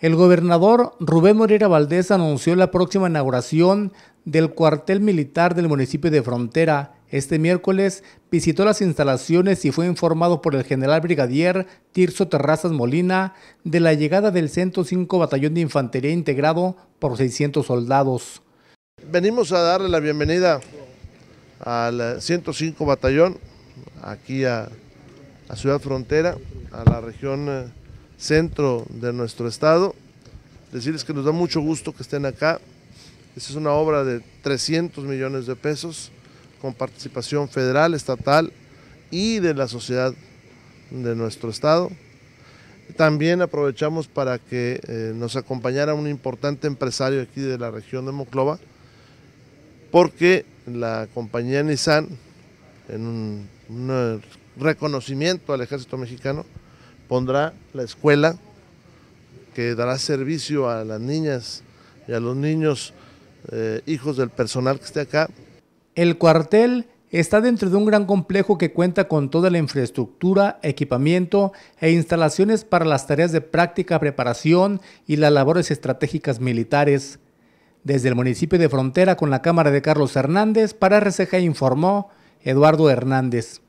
El gobernador Rubén Morera Valdés anunció la próxima inauguración del cuartel militar del municipio de Frontera. Este miércoles visitó las instalaciones y fue informado por el general brigadier Tirso Terrazas Molina de la llegada del 105 Batallón de Infantería integrado por 600 soldados. Venimos a darle la bienvenida al 105 Batallón aquí a, a Ciudad Frontera, a la región eh, centro de nuestro estado. Decirles que nos da mucho gusto que estén acá. esa es una obra de 300 millones de pesos con participación federal, estatal y de la sociedad de nuestro estado. También aprovechamos para que eh, nos acompañara un importante empresario aquí de la región de Moclova, porque la compañía Nissan, en un reconocimiento al ejército mexicano, pondrá la escuela que dará servicio a las niñas y a los niños eh, hijos del personal que esté acá. El cuartel está dentro de un gran complejo que cuenta con toda la infraestructura, equipamiento e instalaciones para las tareas de práctica, preparación y las labores estratégicas militares. Desde el municipio de Frontera con la Cámara de Carlos Hernández, para RCG informó Eduardo Hernández.